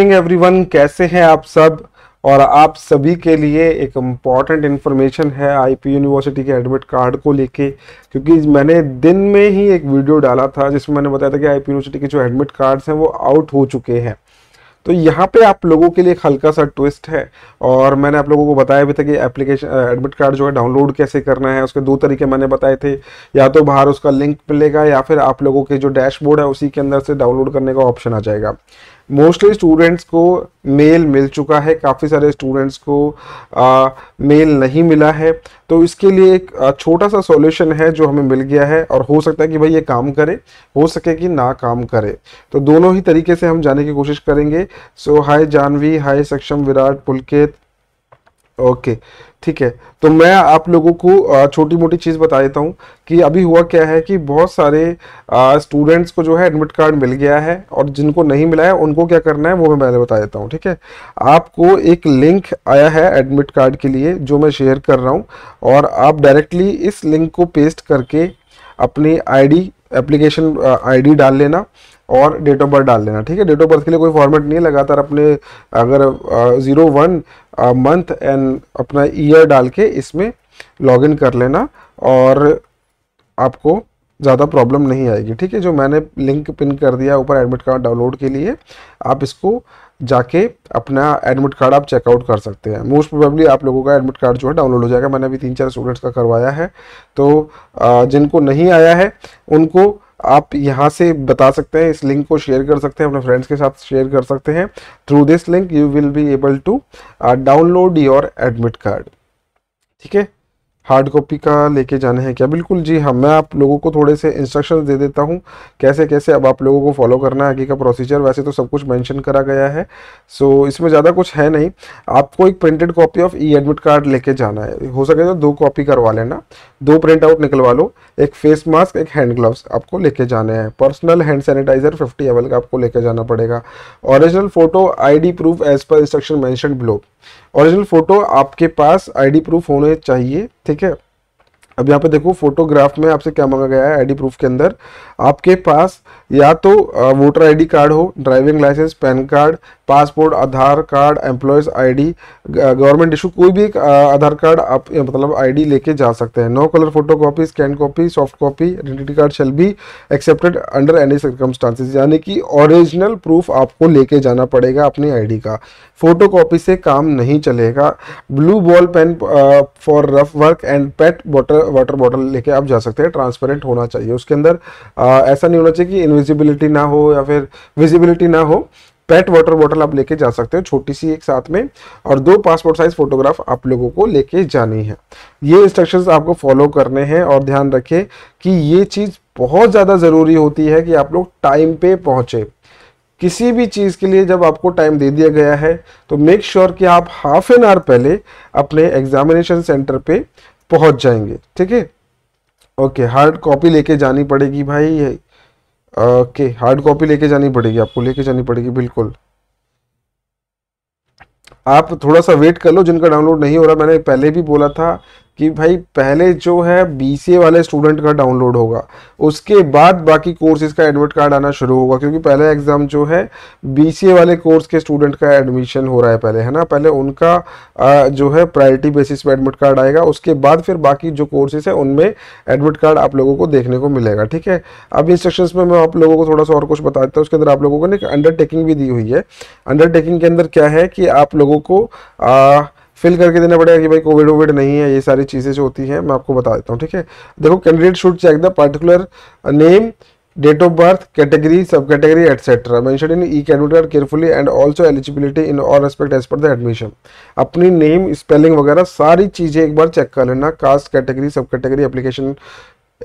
every everyone कैसे हैं आप सब और आप सभी के लिए एक इम्पॉर्टेंट इन्फॉर्मेशन है आईपी यूनिवर्सिटी के एडमिट कार्ड को लेके क्योंकि मैंने दिन में ही एक वीडियो डाला था जिसमें मैंने बताया था कि आईपी यूनिवर्सिटी के जो एडमिट कार्ड्स हैं वो आउट हो चुके हैं तो यहाँ पे आप लोगों के लिए एक हल्का सा ट्विस्ट है और मैंने आप लोगों को बताया भी था कि एप्लीकेशन एडमिट कार्ड जो है डाउनलोड कैसे करना है उसके दो तरीके मैंने बताए थे या तो बाहर उसका लिंक मिलेगा या फिर आप लोगों के जो डैशबोर्ड है उसी के अंदर से डाउनलोड करने का ऑप्शन आ जाएगा मोस्टली स्टूडेंट्स को मेल मिल चुका है काफ़ी सारे स्टूडेंट्स को आ, मेल नहीं मिला है तो इसके लिए एक छोटा सा सॉल्यूशन है जो हमें मिल गया है और हो सकता है कि भाई ये काम करे हो सके कि ना काम करे तो दोनों ही तरीके से हम जाने की कोशिश करेंगे सो हाय जानवी हाय सक्षम विराट पुलकेत ओके ठीक है तो मैं आप लोगों को छोटी मोटी चीज़ बता देता हूँ कि अभी हुआ क्या है कि बहुत सारे स्टूडेंट्स को जो है एडमिट कार्ड मिल गया है और जिनको नहीं मिला है उनको क्या करना है वो मैं पहले बता देता हूँ ठीक है आपको एक लिंक आया है एडमिट कार्ड के लिए जो मैं शेयर कर रहा हूँ और आप डायरेक्टली इस लिंक को पेस्ट करके अपनी आई एप्लीकेशन आई डाल लेना और डेट ऑफ बर्थ डाल देना ठीक है डेट ऑफ बर्थ के लिए कोई फॉर्मेट नहीं लगातार अपने अगर ज़ीरो वन मंथ एंड अपना ईयर डाल के इसमें लॉगिन कर लेना और आपको ज़्यादा प्रॉब्लम नहीं आएगी ठीक है जो मैंने लिंक पिन कर दिया ऊपर एडमिट कार्ड डाउनलोड के लिए आप इसको जाके अपना एडमिट कार्ड आप चेकआउट कर सकते हैं मोस्ट प्रोबेबली आप लोगों का एडमिट कार्ड जो है डाउनलोड हो जाएगा मैंने अभी तीन चार स्टूडेंट्स का करवाया है तो जिनको नहीं आया है उनको आप यहाँ से बता सकते हैं इस लिंक को शेयर कर सकते हैं अपने फ्रेंड्स के साथ शेयर कर सकते हैं through this link you will be able to download your admit card ठीक है हार्ड कॉपी का लेके जाने हैं क्या बिल्कुल जी हाँ मैं आप लोगों को थोड़े से इंस्ट्रक्शन दे देता हूँ कैसे कैसे अब आप लोगों को फॉलो करना है आगे का प्रोसीजर वैसे तो सब कुछ मेंशन करा गया है सो इसमें ज़्यादा कुछ है नहीं आपको एक printed copy of e admit card लेके जाना है हो सके तो दो कॉपी करवा लेना दो प्रिंट आउट निकलवा लो एक फेस मास्क एक हैंड ग्लव्स आपको लेके जाने हैं personal hand sanitizer fifty ml का आपको लेके जाना पड़ेगा original photo ID proof as per instruction mention block original photo आपके पास आईडी प्रूफ होने चाहिए ठीक है अब यहाँ पे देखो फोटोग्राफ में आपसे क्या मांगा गया है आईडी प्रूफ के अंदर आपके पास या तो वोटर आईडी कार्ड हो driving licence PAN card passport Aadhaar card employees ID government issue कोई भी एक आधार कार्ड आप मतलब आईडी लेके जा सकते हैं no colour photo copy scan copy soft copy identity card shall be accepted under any circumstances यानी कि ओरिजिनल प्रूफ आपको लेके जाना पड़ेगा अपनी आईडी का फोटो कॉपी से काम नहीं चलेगा blue ball pen for rough work and pet water water bottle लेके आप जा सकते हैं ट्रांसपेरेंट होना चाहिए उसके अंदर ऐसा नहीं होना चाहिए कि इनविजिबिलिटी ना हो या फिर विजिबिलिटी ना हो पेट वाटर बॉटल आप लेके जा सकते हो छोटी सी एक साथ में और दो पासपोर्ट साइज फोटोग्राफ आप लोगों को लेके जानी है ये इंस्ट्रक्शंस आपको फॉलो करने हैं और ध्यान रखें कि ये चीज़ बहुत ज़्यादा ज़रूरी होती है कि आप लोग टाइम पे पहुंचे किसी भी चीज़ के लिए जब आपको टाइम दे दिया गया है तो मेक श्योर sure कि आप हाफ एन आवर पहले अपने एग्जामिनेशन सेंटर पे पहुंच जाएंगे ठीक है ओके हार्ड कॉपी लेके जानी पड़ेगी भाई ओके हार्ड कॉपी लेके जानी पड़ेगी आपको लेके जानी पड़ेगी बिल्कुल आप थोड़ा सा वेट कर लो जिनका डाउनलोड नहीं हो रहा मैंने पहले भी बोला था कि भाई पहले जो है बीसीए वाले स्टूडेंट का डाउनलोड होगा उसके बाद बाकी कोर्सेज का एडमिट कार्ड आना शुरू होगा क्योंकि पहला एग्ज़ाम जो है बीसीए वाले कोर्स के स्टूडेंट का एडमिशन हो रहा है पहले है ना पहले उनका जो है प्रायोरिटी बेसिस पे एडमिट कार्ड आएगा उसके बाद फिर बाकी जो कोर्सेज है उनमें एडमिट कार्ड आप लोगों को देखने को मिलेगा ठीक है अब इंस्ट्रक्शन में मैं आप लोगों को थोड़ा सा और कुछ बता देता हूँ उसके अंदर आप लोगों को ना एक अंडरटेकिंग भी दी हुई है अंडरटेकिंग के अंदर क्या है कि आप लोगों को आ, फिल करके देना पड़ेगा कि भाई कोविड वोविड नहीं है ये सारी चीज़ें जो होती हैं मैं आपको बता देता हूँ ठीक है देखो candidate should check the particular name date of birth category sub category etcetera mention in e candidate carefully and also eligibility in all respect as per the admission अपनी नेम स्पेलिंग वगैरह सारी चीज़ें एक बार चेक कर लेना caste category sub category application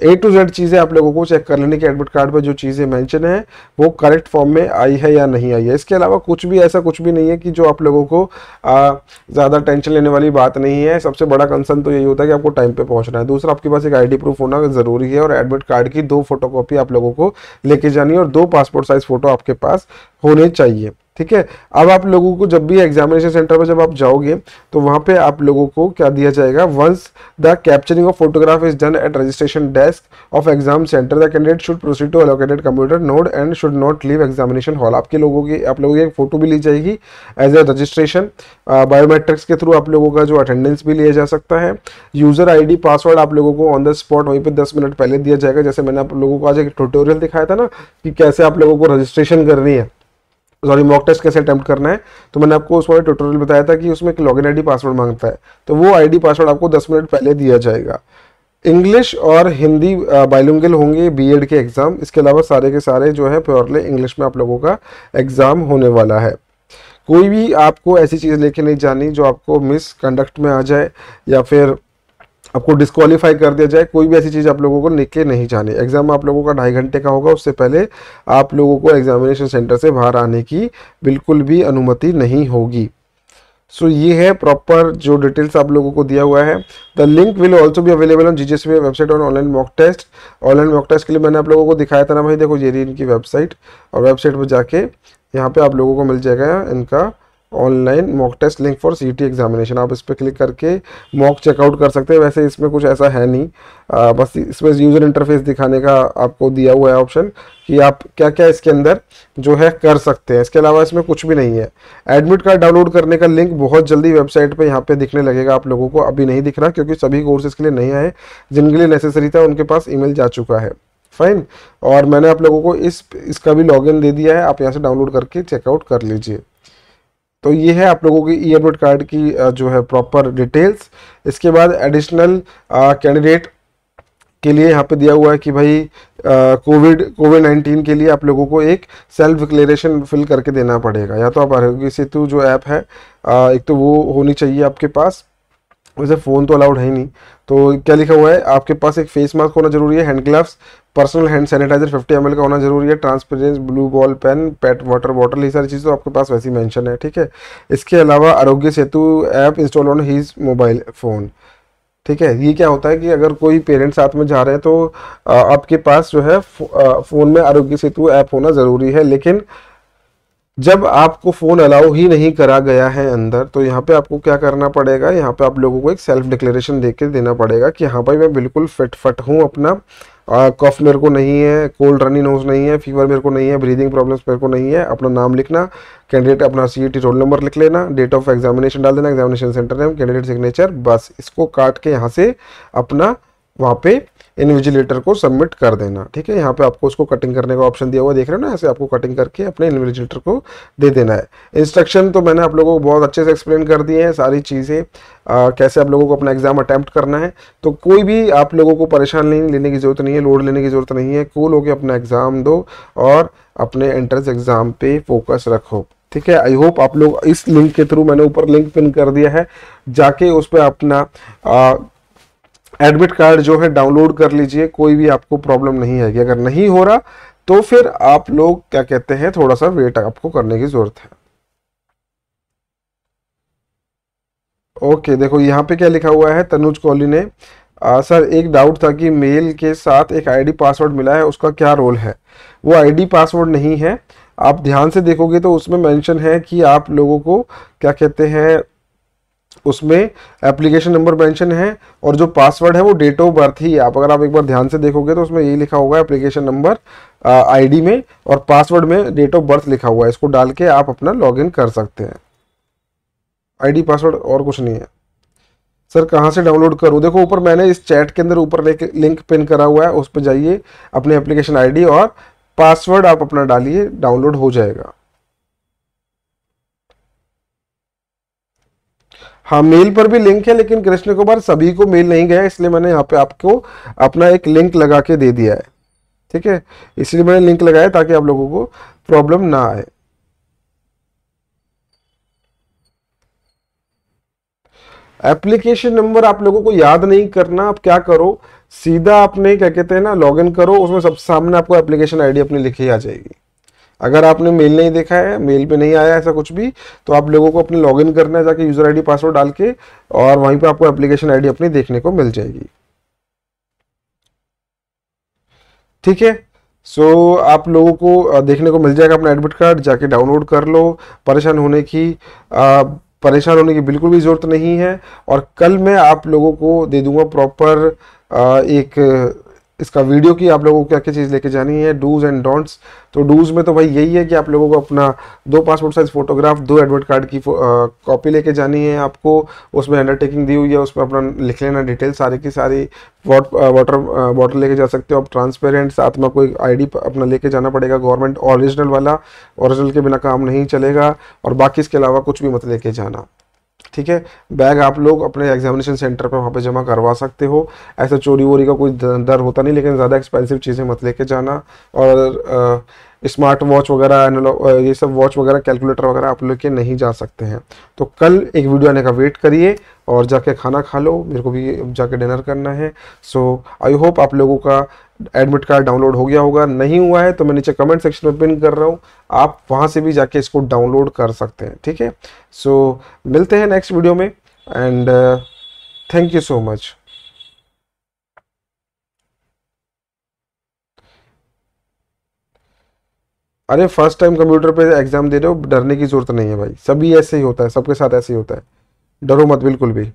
A to Z चीज़ें आप लोगों को चेक कर लेनी कि एडमिट कार्ड पर जो चीज़ें मेंशन है वो करेक्ट फॉर्म में आई है या नहीं आई है इसके अलावा कुछ भी ऐसा कुछ भी नहीं है कि जो आप लोगों को ज़्यादा टेंशन लेने वाली बात नहीं है सबसे बड़ा कंसर्न तो यही होता है कि आपको टाइम पर पहुँचना है दूसरा आपके पास एक आई प्रूफ होना ज़रूरी है और एडमिट कार्ड की दो फोटो आप लोगों को लेके जानी है और दो पासपोर्ट साइज़ फ़ोटो आपके पास होने चाहिए ठीक है अब आप लोगों को जब भी एग्जामिनेशन सेंटर पर जब आप जाओगे तो वहाँ पे आप लोगों को क्या दिया जाएगा once the capturing of photograph is done at registration desk of exam centre the candidate should proceed to allocated computer node and should not leave examination hall आपके लोगों की आप लोगों की एक फोटो भी ली जाएगी एज ए रजिस्ट्रेशन बायोमेट्रिक्स के थ्रू आप लोगों का जो अटेंडेंस भी लिया जा सकता है यूजर आई पासवर्ड आप लोगों को ऑन द स्पॉट वहीं पर दस मिनट पहले दिया जाएगा जैसे मैंने आप लोगों को आज एक ट्यूटोरियल दिखाया था ना कि कैसे आप लोगों को रजिस्ट्रेशन करनी है सॉरी मॉक टेस्ट कैसे अटैम्प्ट करना है तो मैंने आपको उस वाले ट्यूटोरियल बताया था कि उसमें एक लॉगिन आईडी पासवर्ड मांगता है तो वो आईडी पासवर्ड आपको 10 मिनट पहले दिया जाएगा इंग्लिश और हिंदी बायलुंगल होंगे बीएड के एग्ज़ाम इसके अलावा सारे के सारे जो है प्योरली इंग्लिश में आप लोगों का एग्ज़ाम होने वाला है कोई भी आपको ऐसी चीज़ लेके नहीं जानी जो आपको मिस कंडक्ट में आ जाए या फिर आपको डिस्कालीफाई कर दिया जाए कोई भी ऐसी चीज़ आप लोगों को लेके नहीं जानी एग्ज़ाम आप लोगों का ढाई घंटे का होगा उससे पहले आप लोगों को एग्जामिनेशन सेंटर से बाहर आने की बिल्कुल भी अनुमति नहीं होगी सो so, ये है प्रॉपर जो डिटेल्स आप लोगों को दिया हुआ है द लिंक विल ऑल्सो भी available on G GS website on online mock test online mock test के लिए मैंने आप लोगों को दिखाया था ना भाई देखो ये रही इनकी वेबसाइट और वेबसाइट पर जाके यहाँ पे आप लोगों को मिल जाएगा इनका online mock test link for CT examination आप इस पर क्लिक करके मॉक चेकआउट कर सकते हैं वैसे इसमें कुछ ऐसा है नहीं आ, बस इसमें यूज़र इंटरफेस दिखाने का आपको दिया हुआ है ऑप्शन कि आप क्या क्या इसके अंदर जो है कर सकते हैं इसके अलावा इसमें कुछ भी नहीं है एडमिट कार्ड डाउनलोड करने का लिंक बहुत जल्दी वेबसाइट पर यहाँ पे दिखने लगेगा आप लोगों को अभी नहीं दिख रहा क्योंकि सभी कोर्सेज़ के लिए नहीं आए जिनके लिए नेसेसरी था उनके पास ई जा चुका है फाइन और मैंने आप लोगों को इस इसका भी लॉग दे दिया है आप यहाँ से डाउनलोड करके चेकआउट कर लीजिए तो ये है आप लोगों की ईयरबड कार्ड की जो है प्रॉपर डिटेल्स इसके बाद एडिशनल कैंडिडेट के लिए यहाँ पे दिया हुआ है कि भाई कोविड कोविड नाइन्टीन के लिए आप लोगों को एक सेल्फ डिक्लेरेशन फिल करके देना पड़ेगा या तो आप आरोग्य सेतु जो ऐप है आ, एक तो वो होनी चाहिए आपके पास वैसे फ़ोन तो अलाउड है ही नहीं तो क्या लिखा हुआ है आपके पास एक फेस मास्क होना जरूरी है hand gloves personal hand sanitizer 50 M का होना जरूरी है transparence blue ball pen pet water bottle ये सारी चीज़ तो आपके पास वैसी मेंशन है ठीक है इसके अलावा Aarogya Setu app install on his mobile phone ठीक है ये क्या होता है कि अगर कोई पेरेंट्स साथ में जा रहे हैं तो आपके पास जो है फ़ोन में आरोग्य सेतु ऐप होना ज़रूरी है लेकिन जब आपको फ़ोन अलाउ ही नहीं करा गया है अंदर तो यहाँ पे आपको क्या करना पड़ेगा यहाँ पे आप लोगों को एक सेल्फ डिक्लेरेशन दे के देना पड़ेगा कि हाँ भाई मैं बिल्कुल फिट फट हूँ अपना कफ मेरे को नहीं है कोल्ड रनी नोज नहीं है फीवर मेरे को नहीं है ब्रीदिंग प्रॉब्लम्स मेरे को नहीं है अपना नाम लिखना कैंडिडेट अपना सी रोल नंबर लिख लेना डेट ऑफ एग्जामिनेशन डाल देना examination centre name candidate signature बस इसको काट के यहाँ से अपना वहाँ पे इन्विजिलेटर को सबमिट कर देना ठीक है यहाँ पे आपको उसको कटिंग करने का ऑप्शन दिया हुआ देख रहे हो ना ऐसे आपको कटिंग करके अपने इन्विजिलेटर को दे देना है इंस्ट्रक्शन तो मैंने आप लोगों को बहुत अच्छे से एक्सप्लेन कर दिए हैं सारी चीज़ें कैसे आप लोगों को अपना एग्जाम अटैम्प्ट करना है तो कोई भी आप लोगों को परेशान नहीं लेने की ज़रूरत नहीं है लोड लेने की ज़रूरत नहीं है कूल होकर अपना एग्ज़ाम दो और अपने एंट्रेंस एग्ज़ाम पे फोकस रखो ठीक है आई होप आप लोग इस लिंक के थ्रू मैंने ऊपर लिंक पिन कर दिया है जाके उस पर अपना एडमिट कार्ड जो है डाउनलोड कर लीजिए कोई भी आपको प्रॉब्लम नहीं आएगी अगर नहीं हो रहा तो फिर आप लोग क्या कहते हैं थोड़ा सा वेट आपको करने की ज़रूरत है ओके देखो यहाँ पे क्या लिखा हुआ है तनुज कोहली ने आ, सर एक डाउट था कि मेल के साथ एक आईडी पासवर्ड मिला है उसका क्या रोल है वो आईडी पासवर्ड नहीं है आप ध्यान से देखोगे तो उसमें मेंशन है कि आप लोगों को क्या कहते हैं उसमें एप्लीकेशन नंबर मेंशन है और जो पासवर्ड है वो डेट ऑफ बर्थ ही आप अगर आप एक बार ध्यान से देखोगे तो उसमें यही लिखा होगा एप्लीकेशन नंबर आईडी में और पासवर्ड में डेट ऑफ बर्थ लिखा हुआ है इसको डाल के आप अपना लॉगिन कर सकते हैं आईडी पासवर्ड और कुछ नहीं है सर कहाँ से डाउनलोड करूँ देखो ऊपर मैंने इस चैट के अंदर ऊपर लिंक पिन करा हुआ है उस पर जाइए अपने एप्लीकेशन आई और पासवर्ड आप अपना डालिए डाउनलोड हो जाएगा हाँ मेल पर भी लिंक है लेकिन कृष्ण कुमार सभी को मेल नहीं गया इसलिए मैंने यहाँ पे आपको अपना एक लिंक लगा के दे दिया है ठीक है इसलिए मैंने लिंक लगाया ताकि आप लोगों को प्रॉब्लम ना आए एप्लीकेशन नंबर आप लोगों को याद नहीं करना आप क्या करो सीधा आपने क्या कहते हैं ना लॉगिन करो उसमें सब सामने आपको एप्लीकेशन आईडी अपनी लिखी आ जाएगी अगर आपने मेल नहीं देखा है मेल पे नहीं आया ऐसा कुछ भी तो आप लोगों को अपने लॉगिन करना है जाके यूज़र आईडी पासवर्ड डाल के और वहीं पे आपको एप्लीकेशन आईडी अपनी देखने को मिल जाएगी ठीक है सो so, आप लोगों को देखने को मिल जाएगा अपना एडमिट कार्ड जाके डाउनलोड कर लो परेशान होने की आ, परेशान होने की बिल्कुल भी ज़रूरत नहीं है और कल मैं आप लोगों को दे दूंगा प्रॉपर एक इसका वीडियो की आप लोगों को क्या क्या चीज़ लेके जानी है डूज एंड डोंट्स तो डूज में तो भाई यही है कि आप लोगों को अपना दो पासपोर्ट साइज़ फोटोग्राफ दो एडमिट कार्ड की कॉपी लेके जानी है आपको उसमें अंडरटेकिंग दी हुई है उसमें अपना लिख लेना डिटेल सारी की सारी वाट वाटर बॉटल लेके जा सकते हो आप ट्रांसपेरेंट साथ में कोई आई अपना लेके जाना पड़ेगा गवर्नमेंट ओरिजिनल वाला ऑरिजिनल के बिना काम नहीं चलेगा और बाकी इसके अलावा कुछ भी मत लेके जाना ठीक है बैग आप लोग अपने एग्जामिनेशन सेंटर पर वहाँ पे जमा करवा सकते हो ऐसा चोरी वोरी का कोई डर होता नहीं लेकिन ज़्यादा एक्सपेंसिव चीज़ें मत लेके जाना और स्मार्ट वॉच वगैरह ये सब वॉच वगैरह कैलकुलेटर वगैरह आप लोग के नहीं जा सकते हैं तो कल एक वीडियो आने का वेट करिए और जाके खाना खा लो मेरे को भी जाके डिनर करना है सो आई होप आप लोगों का एडमिट कार्ड डाउनलोड हो गया होगा नहीं हुआ है तो मैं नीचे कमेंट सेक्शन में पिन कर रहा हूँ आप वहाँ से भी जाके इसको डाउनलोड कर सकते हैं ठीक है सो so, मिलते हैं नेक्स्ट वीडियो में and thank you so much अरे फर्स्ट टाइम कंप्यूटर पे एग्जाम दे रहे हो डरने की जरूरत नहीं है भाई सभी ऐसे ही होता है सबके साथ ऐसे ही होता है डरो मत बिल्कुल भी